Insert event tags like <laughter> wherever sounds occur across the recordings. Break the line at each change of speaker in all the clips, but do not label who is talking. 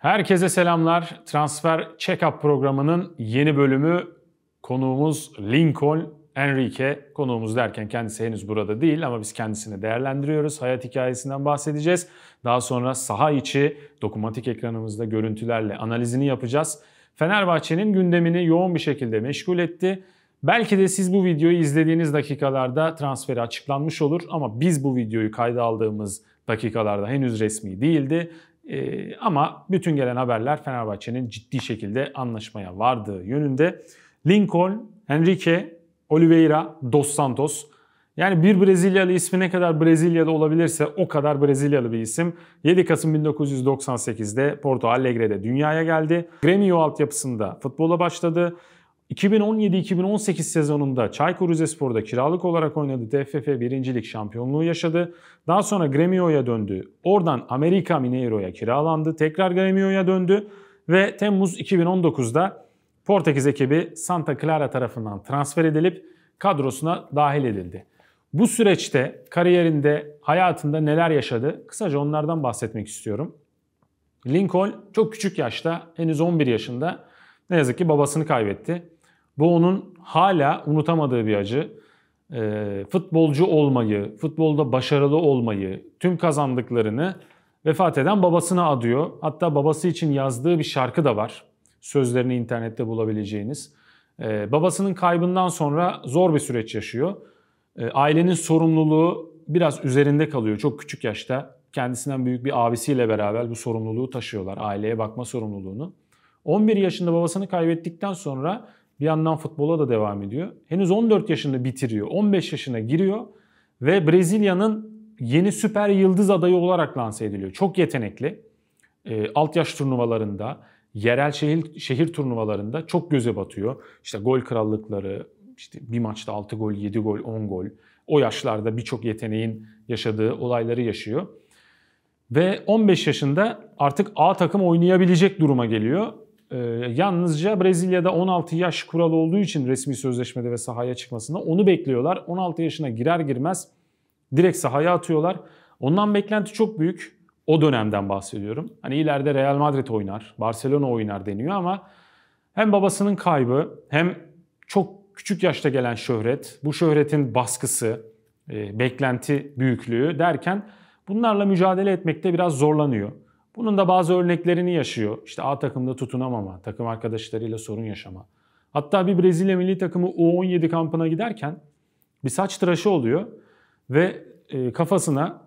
Herkese selamlar. Transfer check-up programının yeni bölümü konuğumuz Lincoln Enrique. Konuğumuz derken kendisi henüz burada değil ama biz kendisini değerlendiriyoruz. Hayat hikayesinden bahsedeceğiz. Daha sonra saha içi dokunmatik ekranımızda görüntülerle analizini yapacağız. Fenerbahçe'nin gündemini yoğun bir şekilde meşgul etti. Belki de siz bu videoyu izlediğiniz dakikalarda transferi açıklanmış olur ama biz bu videoyu kayda aldığımız dakikalarda henüz resmi değildi. E, ama bütün gelen haberler Fenerbahçe'nin ciddi şekilde anlaşmaya vardığı yönünde. Lincoln, Henrique, Oliveira, Dos Santos. Yani bir Brezilyalı ismi ne kadar Brezilyalı olabilirse o kadar Brezilyalı bir isim. 7 Kasım 1998'de Porto Alegre'de dünyaya geldi. Gremio altyapısında futbola başladı. 2017-2018 sezonunda Çaykur Rizespor'da kiralık olarak oynadı. TFF birincilik şampiyonluğu yaşadı. Daha sonra Gremio'ya döndü. Oradan Amerika Mineiro'ya kiralandı. Tekrar Gremio'ya döndü ve Temmuz 2019'da Portekiz ekibi Santa Clara tarafından transfer edilip kadrosuna dahil edildi. Bu süreçte kariyerinde, hayatında neler yaşadı? Kısaca onlardan bahsetmek istiyorum. Lincoln çok küçük yaşta, henüz 11 yaşında ne yazık ki babasını kaybetti. Bu onun hala unutamadığı bir acı. E, futbolcu olmayı, futbolda başarılı olmayı, tüm kazandıklarını vefat eden babasına adıyor. Hatta babası için yazdığı bir şarkı da var. Sözlerini internette bulabileceğiniz. E, babasının kaybından sonra zor bir süreç yaşıyor. E, ailenin sorumluluğu biraz üzerinde kalıyor çok küçük yaşta. Kendisinden büyük bir abisiyle beraber bu sorumluluğu taşıyorlar. Aileye bakma sorumluluğunu. 11 yaşında babasını kaybettikten sonra bir yandan futbola da devam ediyor. Henüz 14 yaşını bitiriyor. 15 yaşına giriyor ve Brezilya'nın yeni süper yıldız adayı olarak lanse ediliyor. Çok yetenekli. E, alt yaş turnuvalarında, yerel şehir, şehir turnuvalarında çok göze batıyor. İşte gol krallıkları, işte bir maçta 6 gol, 7 gol, 10 gol. O yaşlarda birçok yeteneğin yaşadığı olayları yaşıyor. Ve 15 yaşında artık A takım oynayabilecek duruma geliyor e, yalnızca Brezilya'da 16 yaş kuralı olduğu için resmi sözleşmede ve sahaya çıkmasında onu bekliyorlar. 16 yaşına girer girmez direkt sahaya atıyorlar. Ondan beklenti çok büyük. O dönemden bahsediyorum. Hani ileride Real Madrid oynar, Barcelona oynar deniyor ama hem babasının kaybı hem çok küçük yaşta gelen şöhret, bu şöhretin baskısı, e, beklenti büyüklüğü derken bunlarla mücadele etmekte biraz zorlanıyor. Bunun da bazı örneklerini yaşıyor. İşte A takımda tutunamama, takım arkadaşlarıyla sorun yaşama. Hatta bir Brezilya milli takımı U17 kampına giderken bir saç tıraşı oluyor ve e, kafasına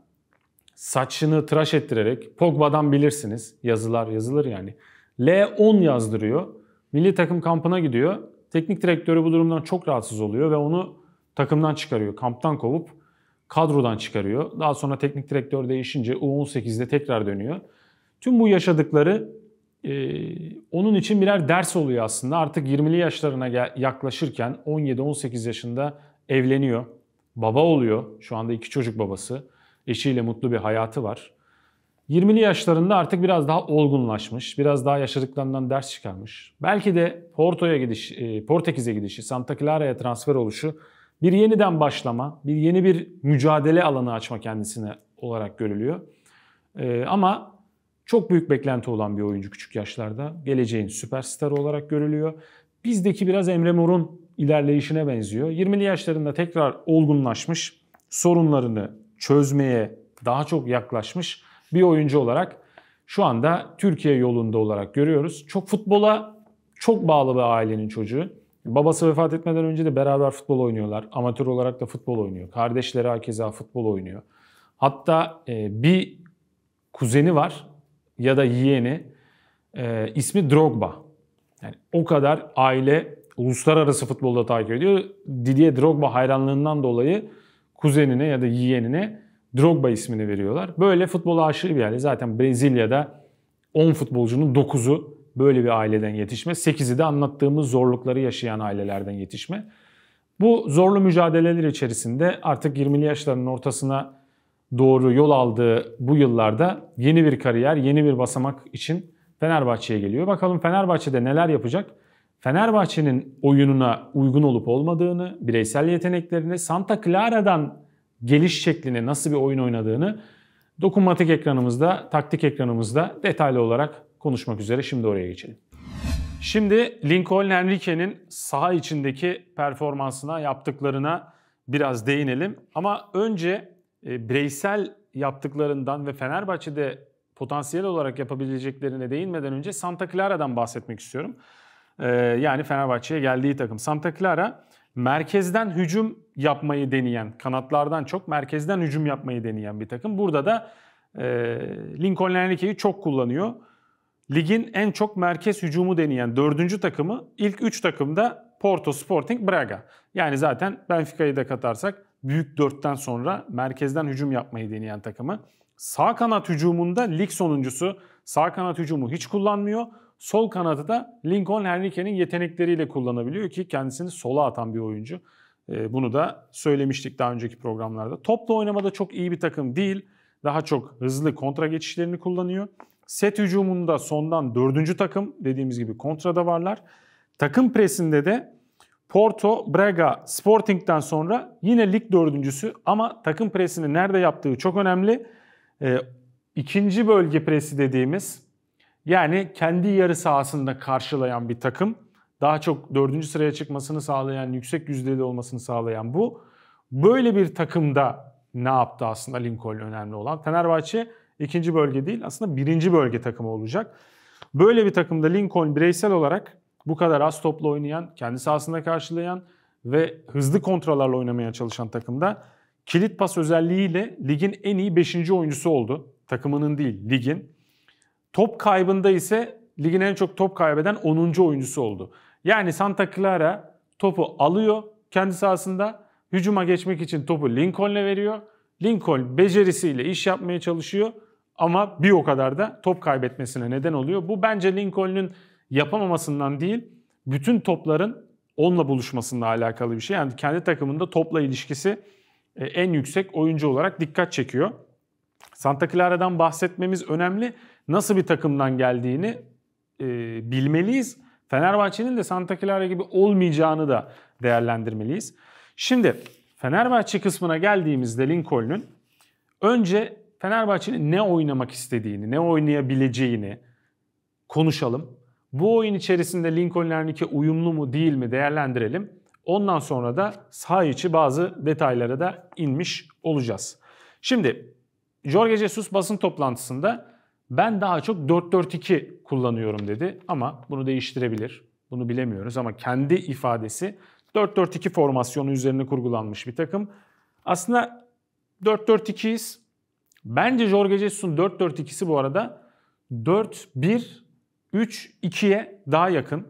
saçını tıraş ettirerek Pogba'dan bilirsiniz yazılar yazılır yani. L10 yazdırıyor. Milli takım kampına gidiyor. Teknik direktörü bu durumdan çok rahatsız oluyor ve onu takımdan çıkarıyor. Kamptan kovup kadrodan çıkarıyor. Daha sonra teknik direktör değişince U18'de tekrar dönüyor. Tüm bu yaşadıkları e, onun için birer ders oluyor aslında. Artık 20'li yaşlarına yaklaşırken 17-18 yaşında evleniyor. Baba oluyor. Şu anda iki çocuk babası. Eşiyle mutlu bir hayatı var. 20'li yaşlarında artık biraz daha olgunlaşmış, biraz daha yaşadıklarından ders çıkarmış. Belki de Porto'ya gidiş, e, Portekiz'e gidişi, Santa Clara'ya transfer oluşu bir yeniden başlama, bir yeni bir mücadele alanı açma kendisine olarak görülüyor. E, ama çok büyük beklenti olan bir oyuncu küçük yaşlarda. Geleceğin süperstarı olarak görülüyor. Bizdeki biraz Emre Mor'un ilerleyişine benziyor. 20'li yaşlarında tekrar olgunlaşmış, sorunlarını çözmeye daha çok yaklaşmış bir oyuncu olarak şu anda Türkiye yolunda olarak görüyoruz. Çok futbola çok bağlı bir ailenin çocuğu. Babası vefat etmeden önce de beraber futbol oynuyorlar. Amatör olarak da futbol oynuyor. Kardeşleri herkese futbol oynuyor. Hatta e, bir kuzeni var ya da yeğeni e, ismi Drogba. Yani o kadar aile uluslararası futbolda takip ediyor. Didier Drogba hayranlığından dolayı kuzenine ya da yeğenine Drogba ismini veriyorlar. Böyle futbol aşırı bir aile. Zaten Brezilya'da 10 futbolcunun 9'u böyle bir aileden yetişme. 8'i de anlattığımız zorlukları yaşayan ailelerden yetişme. Bu zorlu mücadeleler içerisinde artık 20'li yaşların ortasına doğru yol aldığı bu yıllarda yeni bir kariyer, yeni bir basamak için Fenerbahçe'ye geliyor. Bakalım Fenerbahçe'de neler yapacak? Fenerbahçe'nin oyununa uygun olup olmadığını, bireysel yeteneklerini, Santa Clara'dan geliş şeklini nasıl bir oyun oynadığını dokunmatik ekranımızda, taktik ekranımızda detaylı olarak konuşmak üzere. Şimdi oraya geçelim. Şimdi Lincoln Henrique'nin saha içindeki performansına, yaptıklarına biraz değinelim. Ama önce e, bireysel yaptıklarından ve Fenerbahçe'de potansiyel olarak yapabileceklerine değinmeden önce Santa Clara'dan bahsetmek istiyorum. E, yani Fenerbahçe'ye geldiği takım. Santa Clara merkezden hücum yapmayı deneyen, kanatlardan çok merkezden hücum yapmayı deneyen bir takım. Burada da e, Lincoln Henrique'yi çok kullanıyor. Ligin en çok merkez hücumu deneyen dördüncü takımı ilk üç takımda Porto, Sporting, Braga. Yani zaten Benfica'yı da katarsak büyük dörtten sonra merkezden hücum yapmayı deneyen takımı. Sağ kanat hücumunda lig sonuncusu. Sağ kanat hücumu hiç kullanmıyor. Sol kanadı da Lincoln Henrique'nin yetenekleriyle kullanabiliyor ki kendisini sola atan bir oyuncu. Ee, bunu da söylemiştik daha önceki programlarda. Topla oynamada çok iyi bir takım değil. Daha çok hızlı kontra geçişlerini kullanıyor. Set hücumunda sondan dördüncü takım dediğimiz gibi kontrada varlar. Takım presinde de Porto, Braga, Sporting'den sonra yine lig dördüncüsü ama takım presini nerede yaptığı çok önemli. E, ikinci bölge presi dediğimiz yani kendi yarı sahasında karşılayan bir takım. Daha çok dördüncü sıraya çıkmasını sağlayan, yüksek yüzdeli olmasını sağlayan bu. Böyle bir takımda ne yaptı aslında Lincoln önemli olan? Fenerbahçe ikinci bölge değil aslında birinci bölge takımı olacak. Böyle bir takımda Lincoln bireysel olarak bu kadar az topla oynayan, kendi sahasında karşılayan ve hızlı kontralarla oynamaya çalışan takımda kilit pas özelliğiyle ligin en iyi 5. oyuncusu oldu. Takımının değil, ligin. Top kaybında ise ligin en çok top kaybeden 10. oyuncusu oldu. Yani Santa Clara topu alıyor kendi sahasında. Hücuma geçmek için topu Lincoln'le veriyor. Lincoln becerisiyle iş yapmaya çalışıyor ama bir o kadar da top kaybetmesine neden oluyor. Bu bence Lincoln'un yapamamasından değil, bütün topların onunla buluşmasında alakalı bir şey. Yani kendi takımında topla ilişkisi e, en yüksek oyuncu olarak dikkat çekiyor. Santa Clara'dan bahsetmemiz önemli. Nasıl bir takımdan geldiğini e, bilmeliyiz. Fenerbahçe'nin de Santa Clara gibi olmayacağını da değerlendirmeliyiz. Şimdi Fenerbahçe kısmına geldiğimizde Lincoln'un önce Fenerbahçe'nin ne oynamak istediğini, ne oynayabileceğini konuşalım. Bu oyun içerisinde Lincoln Lernike uyumlu mu değil mi değerlendirelim. Ondan sonra da saha içi bazı detaylara da inmiş olacağız. Şimdi Jorge Jesus basın toplantısında ben daha çok 4-4-2 kullanıyorum dedi ama bunu değiştirebilir. Bunu bilemiyoruz ama kendi ifadesi 4-4-2 formasyonu üzerine kurgulanmış bir takım. Aslında 4-4-2'yiz. Bence Jorge Jesus'un 4-4-2'si bu arada 4-1 3 2'ye daha yakın.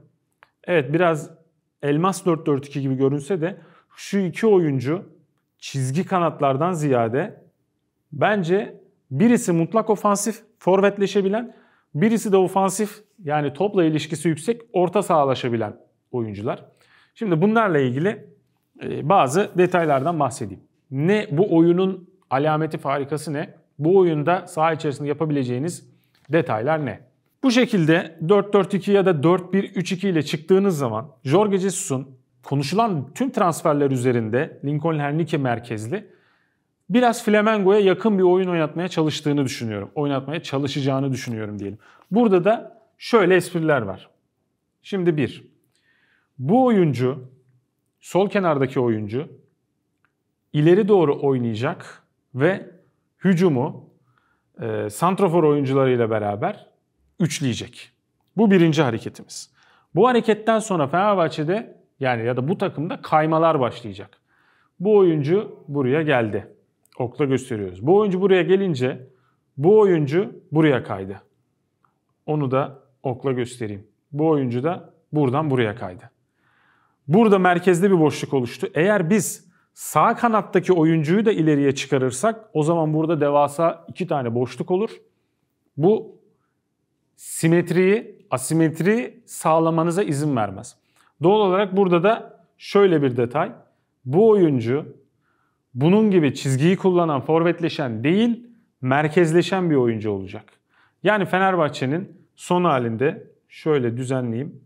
Evet biraz elmas 4-4-2 gibi görünse de şu iki oyuncu çizgi kanatlardan ziyade bence birisi mutlak ofansif, forvetleşebilen, birisi de ofansif yani topla ilişkisi yüksek, orta sahalaşabilen oyuncular. Şimdi bunlarla ilgili e, bazı detaylardan bahsedeyim. Ne bu oyunun alameti farikası ne? Bu oyunda saha içerisinde yapabileceğiniz detaylar ne? Bu şekilde 4-4-2 ya da 4-1-3-2 ile çıktığınız zaman Jorge Jesus'un konuşulan tüm transferler üzerinde Lincoln Hernike merkezli biraz Flamengo'ya yakın bir oyun oynatmaya çalıştığını düşünüyorum. Oynatmaya çalışacağını düşünüyorum diyelim. Burada da şöyle espriler var. Şimdi bir, bu oyuncu, sol kenardaki oyuncu ileri doğru oynayacak ve hücumu e, santrofor oyuncularıyla beraber üçleyecek. Bu birinci hareketimiz. Bu hareketten sonra Fenerbahçe'de yani ya da bu takımda kaymalar başlayacak. Bu oyuncu buraya geldi. Okla gösteriyoruz. Bu oyuncu buraya gelince bu oyuncu buraya kaydı. Onu da okla göstereyim. Bu oyuncu da buradan buraya kaydı. Burada merkezde bir boşluk oluştu. Eğer biz sağ kanattaki oyuncuyu da ileriye çıkarırsak o zaman burada devasa iki tane boşluk olur. Bu simetriyi, asimetriyi sağlamanıza izin vermez. Doğal olarak burada da şöyle bir detay. Bu oyuncu bunun gibi çizgiyi kullanan, forvetleşen değil, merkezleşen bir oyuncu olacak. Yani Fenerbahçe'nin son halinde şöyle düzenleyeyim.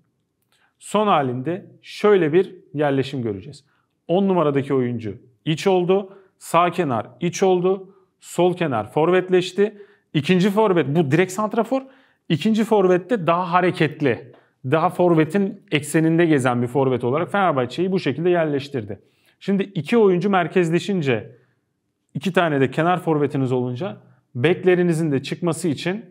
Son halinde şöyle bir yerleşim göreceğiz. 10 numaradaki oyuncu iç oldu. Sağ kenar iç oldu. Sol kenar forvetleşti. İkinci forvet bu direkt santrafor. İkinci forvette daha hareketli, daha forvetin ekseninde gezen bir forvet olarak Fenerbahçe'yi bu şekilde yerleştirdi. Şimdi iki oyuncu merkezleşince, iki tane de kenar forvetiniz olunca beklerinizin de çıkması için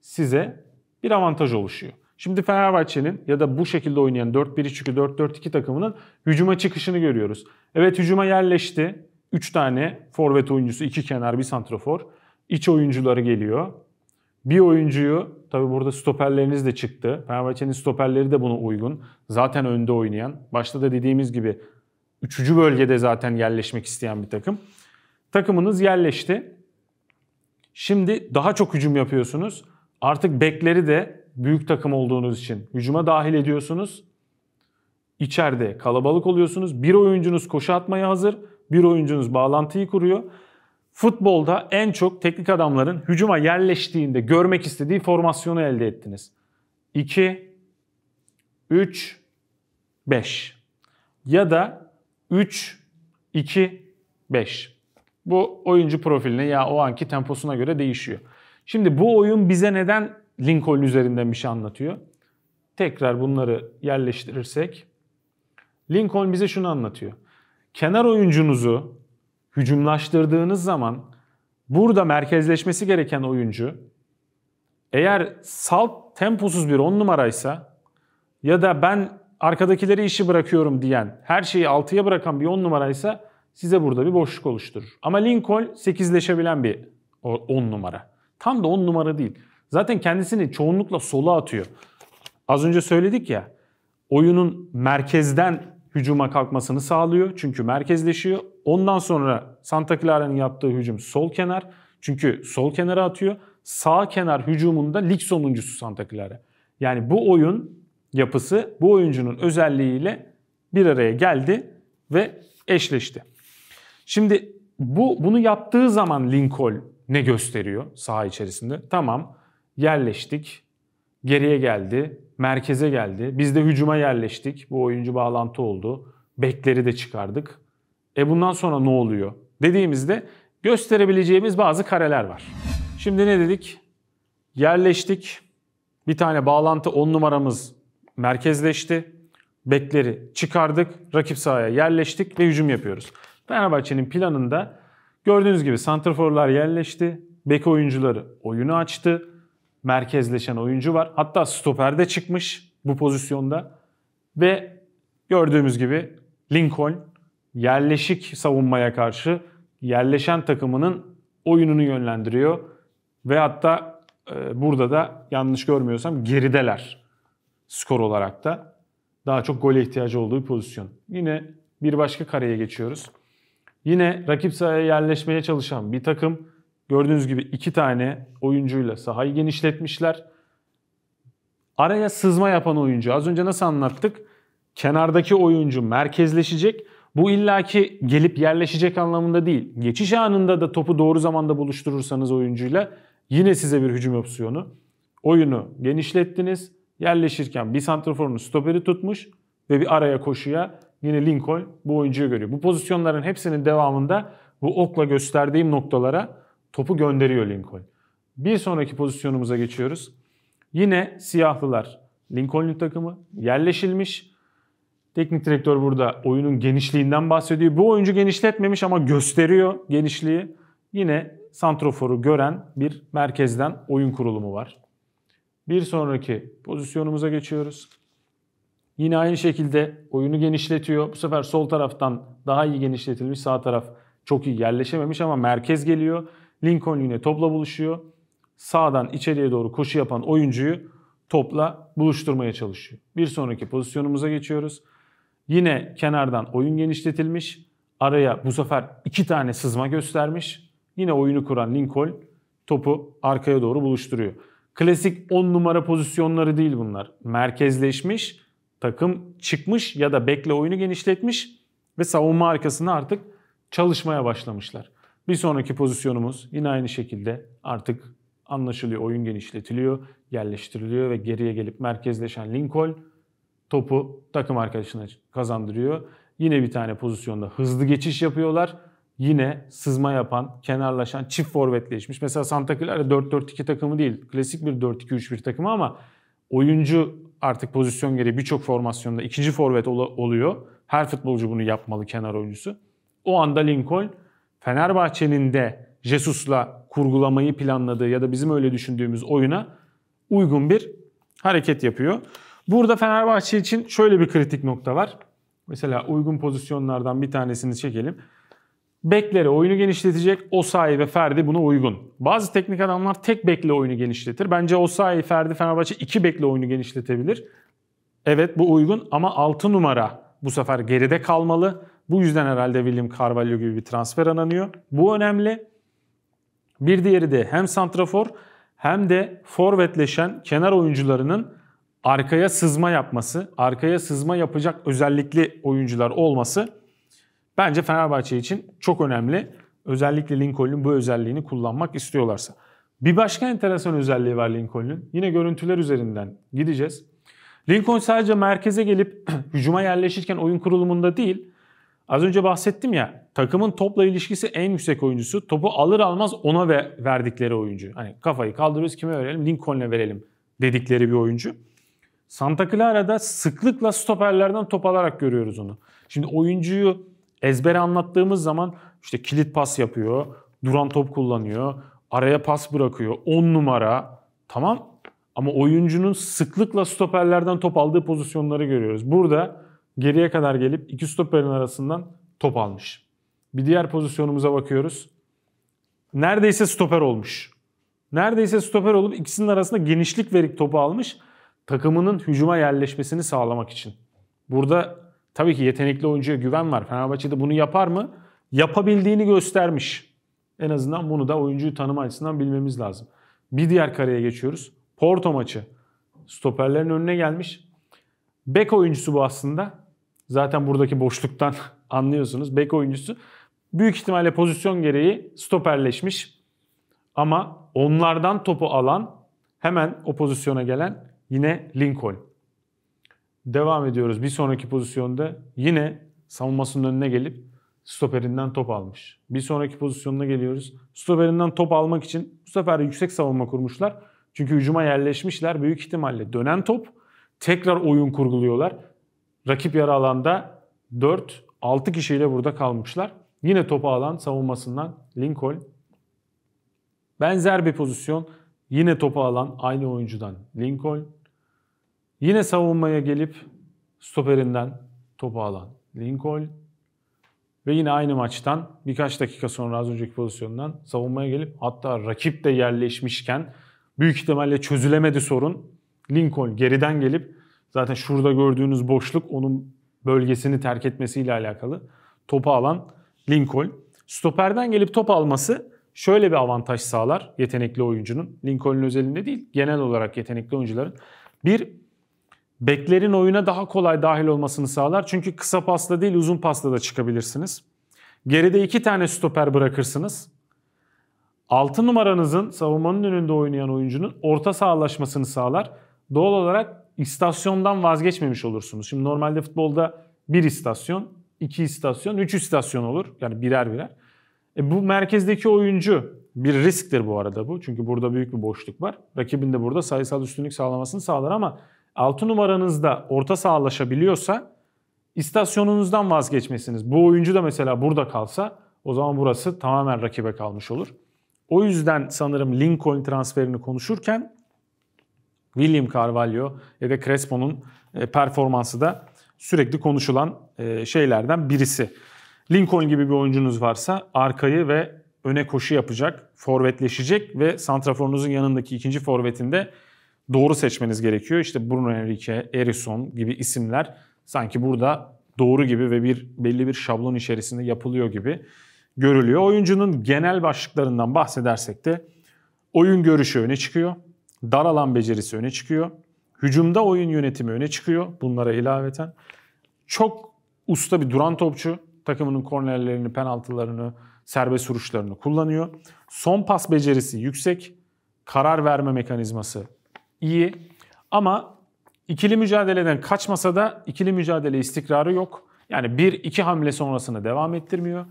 size bir avantaj oluşuyor. Şimdi Fenerbahçe'nin ya da bu şekilde oynayan 4-1-3-2, 4-4-2 takımının hücuma çıkışını görüyoruz. Evet hücuma yerleşti. 3 tane forvet oyuncusu, 2 kenar, bir santrafor. İç oyuncuları geliyor. Bir oyuncuyu tabi burada stoperleriniz de çıktı. Fenerbahçe'nin stoperleri de buna uygun. Zaten önde oynayan. Başta da dediğimiz gibi üçüncü bölgede zaten yerleşmek isteyen bir takım. Takımınız yerleşti. Şimdi daha çok hücum yapıyorsunuz. Artık bekleri de büyük takım olduğunuz için hücuma dahil ediyorsunuz. İçeride kalabalık oluyorsunuz. Bir oyuncunuz koşu atmaya hazır, bir oyuncunuz bağlantıyı kuruyor futbolda en çok teknik adamların hücuma yerleştiğinde görmek istediği formasyonu elde ettiniz? 2, 3, 5 ya da 3, 2, 5. Bu oyuncu profiline ya o anki temposuna göre değişiyor. Şimdi bu oyun bize neden Lincoln üzerinden bir şey anlatıyor? Tekrar bunları yerleştirirsek Lincoln bize şunu anlatıyor. Kenar oyuncunuzu hücumlaştırdığınız zaman burada merkezleşmesi gereken oyuncu eğer salt temposuz bir 10 numaraysa ya da ben arkadakileri işi bırakıyorum diyen, her şeyi 6'ya bırakan bir 10 numaraysa size burada bir boşluk oluşturur. Ama Lincoln 8'leşebilen bir 10 numara. Tam da 10 numara değil. Zaten kendisini çoğunlukla sola atıyor. Az önce söyledik ya, oyunun merkezden hücuma kalkmasını sağlıyor. Çünkü merkezleşiyor. Ondan sonra Santa Clara'nın yaptığı hücum sol kenar. Çünkü sol kenara atıyor. Sağ kenar hücumunda lig sonuncusu Santa Clara. Yani bu oyun yapısı bu oyuncunun özelliğiyle bir araya geldi ve eşleşti. Şimdi bu bunu yaptığı zaman Lincoln ne gösteriyor saha içerisinde? Tamam yerleştik, geriye geldi, merkeze geldi. Biz de hücuma yerleştik. Bu oyuncu bağlantı oldu. Bekleri de çıkardık. E bundan sonra ne oluyor? Dediğimizde gösterebileceğimiz bazı kareler var. Şimdi ne dedik? Yerleştik. Bir tane bağlantı 10 numaramız merkezleşti. Bekleri çıkardık. Rakip sahaya yerleştik ve hücum yapıyoruz. Fenerbahçe'nin planında gördüğünüz gibi santraforlar yerleşti. Bek oyuncuları oyunu açtı merkezleşen oyuncu var. Hatta stoperde çıkmış bu pozisyonda. Ve gördüğümüz gibi Lincoln yerleşik savunmaya karşı yerleşen takımının oyununu yönlendiriyor. Ve hatta e, burada da yanlış görmüyorsam gerideler skor olarak da. Daha çok gole ihtiyacı olduğu bir pozisyon. Yine bir başka kareye geçiyoruz. Yine rakip sahaya yerleşmeye çalışan bir takım Gördüğünüz gibi iki tane oyuncuyla sahayı genişletmişler. Araya sızma yapan oyuncu. Az önce nasıl anlattık? Kenardaki oyuncu merkezleşecek. Bu illaki gelip yerleşecek anlamında değil. Geçiş anında da topu doğru zamanda buluşturursanız oyuncuyla yine size bir hücum opsiyonu. Oyunu genişlettiniz. Yerleşirken bir santraforunu stoperi tutmuş ve bir araya koşuya yine Lincoln bu oyuncuyu görüyor. Bu pozisyonların hepsinin devamında bu okla gösterdiğim noktalara Topu gönderiyor Lincoln. Bir sonraki pozisyonumuza geçiyoruz. Yine siyahlılar. Lincoln'lük takımı yerleşilmiş. Teknik direktör burada oyunun genişliğinden bahsediyor. Bu oyuncu genişletmemiş ama gösteriyor genişliği. Yine santroforu gören bir merkezden oyun kurulumu var. Bir sonraki pozisyonumuza geçiyoruz. Yine aynı şekilde oyunu genişletiyor. Bu sefer sol taraftan daha iyi genişletilmiş. Sağ taraf çok iyi yerleşememiş ama merkez geliyor. Lincoln yine topla buluşuyor. Sağdan içeriye doğru koşu yapan oyuncuyu topla buluşturmaya çalışıyor. Bir sonraki pozisyonumuza geçiyoruz. Yine kenardan oyun genişletilmiş. Araya bu sefer iki tane sızma göstermiş. Yine oyunu kuran Lincoln topu arkaya doğru buluşturuyor. Klasik 10 numara pozisyonları değil bunlar. Merkezleşmiş, takım çıkmış ya da bekle oyunu genişletmiş ve savunma arkasında artık çalışmaya başlamışlar. Bir sonraki pozisyonumuz yine aynı şekilde artık anlaşılıyor. Oyun genişletiliyor, yerleştiriliyor ve geriye gelip merkezleşen Lincoln topu takım arkadaşına kazandırıyor. Yine bir tane pozisyonda hızlı geçiş yapıyorlar. Yine sızma yapan, kenarlaşan, çift forvetleşmiş. Mesela Santa Clara 4-4-2 takımı değil. Klasik bir 4-2-3-1 takımı ama oyuncu artık pozisyon gereği birçok formasyonda ikinci forvet oluyor. Her futbolcu bunu yapmalı kenar oyuncusu. O anda Lincoln Fenerbahçe'nin de Jesus'la kurgulamayı planladığı ya da bizim öyle düşündüğümüz oyuna uygun bir hareket yapıyor. Burada Fenerbahçe için şöyle bir kritik nokta var. Mesela uygun pozisyonlardan bir tanesini çekelim. Beklere oyunu genişletecek Osayi ve Ferdi buna uygun. Bazı teknik adamlar tek bekle oyunu genişletir. Bence Osayi, Ferdi, Fenerbahçe iki bekle oyunu genişletebilir. Evet bu uygun ama 6 numara bu sefer geride kalmalı. Bu yüzden herhalde William Carvalho gibi bir transfer ananıyor. Bu önemli. Bir diğeri de hem santrafor hem de forvetleşen kenar oyuncularının arkaya sızma yapması, arkaya sızma yapacak özellikli oyuncular olması bence Fenerbahçe için çok önemli. Özellikle Lincoln'un bu özelliğini kullanmak istiyorlarsa. Bir başka enteresan özelliği var Lincoln'un. Yine görüntüler üzerinden gideceğiz. Lincoln sadece merkeze gelip <clears throat> hücuma yerleşirken oyun kurulumunda değil, Az önce bahsettim ya takımın topla ilişkisi en yüksek oyuncusu. Topu alır almaz ona ve verdikleri oyuncu. Hani kafayı kaldırıyoruz kime verelim? Lincoln'e verelim dedikleri bir oyuncu. Santa Clara'da sıklıkla stoperlerden top alarak görüyoruz onu. Şimdi oyuncuyu ezbere anlattığımız zaman işte kilit pas yapıyor, duran top kullanıyor, araya pas bırakıyor, on numara. Tamam ama oyuncunun sıklıkla stoperlerden top aldığı pozisyonları görüyoruz. Burada geriye kadar gelip iki stoperin arasından top almış. Bir diğer pozisyonumuza bakıyoruz. Neredeyse stoper olmuş. Neredeyse stoper olup ikisinin arasında genişlik verip topu almış. Takımının hücuma yerleşmesini sağlamak için. Burada tabii ki yetenekli oyuncuya güven var. Fenerbahçe'de bunu yapar mı? Yapabildiğini göstermiş. En azından bunu da oyuncuyu tanıma açısından bilmemiz lazım. Bir diğer kareye geçiyoruz. Porto maçı. Stoperlerin önüne gelmiş. Bek oyuncusu bu aslında. Zaten buradaki boşluktan <laughs> anlıyorsunuz. Bek oyuncusu büyük ihtimalle pozisyon gereği stoperleşmiş. Ama onlardan topu alan hemen o pozisyona gelen yine Lincoln. Devam ediyoruz. Bir sonraki pozisyonda yine savunmasının önüne gelip stoperinden top almış. Bir sonraki pozisyonuna geliyoruz. Stoperinden top almak için bu sefer yüksek savunma kurmuşlar. Çünkü hücuma yerleşmişler. Büyük ihtimalle dönen top. Tekrar oyun kurguluyorlar. Rakip yarı alanda 4-6 kişiyle burada kalmışlar. Yine topu alan savunmasından Lincoln. Benzer bir pozisyon. Yine topu alan aynı oyuncudan Lincoln. Yine savunmaya gelip stoperinden topu alan Lincoln. Ve yine aynı maçtan birkaç dakika sonra az önceki pozisyondan savunmaya gelip hatta rakip de yerleşmişken büyük ihtimalle çözülemedi sorun. Lincoln geriden gelip Zaten şurada gördüğünüz boşluk onun bölgesini terk etmesiyle alakalı. Topu alan Lincoln. Stoperden gelip top alması şöyle bir avantaj sağlar yetenekli oyuncunun. Lincoln'un özelinde değil, genel olarak yetenekli oyuncuların. Bir, beklerin oyuna daha kolay dahil olmasını sağlar. Çünkü kısa pasta değil uzun pasta da çıkabilirsiniz. Geride iki tane stoper bırakırsınız. Altı numaranızın savunmanın önünde oynayan oyuncunun orta sağlaşmasını sağlar. Doğal olarak istasyondan vazgeçmemiş olursunuz. Şimdi normalde futbolda bir istasyon, iki istasyon, üç istasyon olur. Yani birer birer. E bu merkezdeki oyuncu bir risktir bu arada bu. Çünkü burada büyük bir boşluk var. Rakibin de burada sayısal üstünlük sağlamasını sağlar ama 6 numaranızda orta sağlaşabiliyorsa istasyonunuzdan vazgeçmesiniz. Bu oyuncu da mesela burada kalsa o zaman burası tamamen rakibe kalmış olur. O yüzden sanırım Lincoln transferini konuşurken William Carvalho ya da Crespo'nun e, performansı da sürekli konuşulan e, şeylerden birisi. Lincoln gibi bir oyuncunuz varsa arkayı ve öne koşu yapacak, forvetleşecek ve santraforunuzun yanındaki ikinci forvetinde doğru seçmeniz gerekiyor. İşte Bruno Henrique, Erison gibi isimler sanki burada doğru gibi ve bir belli bir şablon içerisinde yapılıyor gibi görülüyor. Oyuncunun genel başlıklarından bahsedersek de oyun görüşü öne çıkıyor. Dar alan becerisi öne çıkıyor. Hücumda oyun yönetimi öne çıkıyor bunlara ilaveten. Çok usta bir duran topçu. Takımının kornerlerini, penaltılarını, serbest vuruşlarını kullanıyor. Son pas becerisi yüksek. Karar verme mekanizması iyi. Ama ikili mücadeleden kaçmasa da ikili mücadele istikrarı yok. Yani bir iki hamle sonrasını devam ettirmiyor.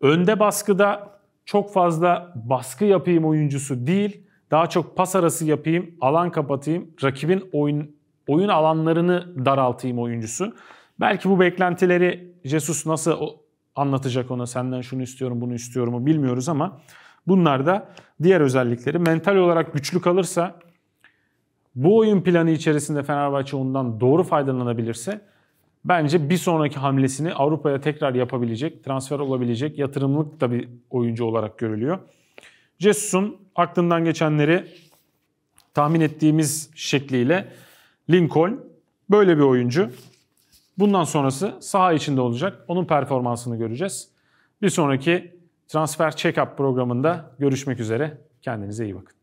Önde baskıda çok fazla baskı yapayım oyuncusu değil. Daha çok pas arası yapayım, alan kapatayım, rakibin oyun oyun alanlarını daraltayım oyuncusu. Belki bu beklentileri Jesus nasıl anlatacak ona senden şunu istiyorum bunu istiyorum mu bilmiyoruz ama bunlar da diğer özellikleri. Mental olarak güçlü kalırsa bu oyun planı içerisinde Fenerbahçe ondan doğru faydalanabilirse bence bir sonraki hamlesini Avrupa'ya tekrar yapabilecek, transfer olabilecek, yatırımlık da bir oyuncu olarak görülüyor. Jesus'un aklından geçenleri tahmin ettiğimiz şekliyle Lincoln böyle bir oyuncu. Bundan sonrası saha içinde olacak. Onun performansını göreceğiz. Bir sonraki transfer check-up programında görüşmek üzere. Kendinize iyi bakın.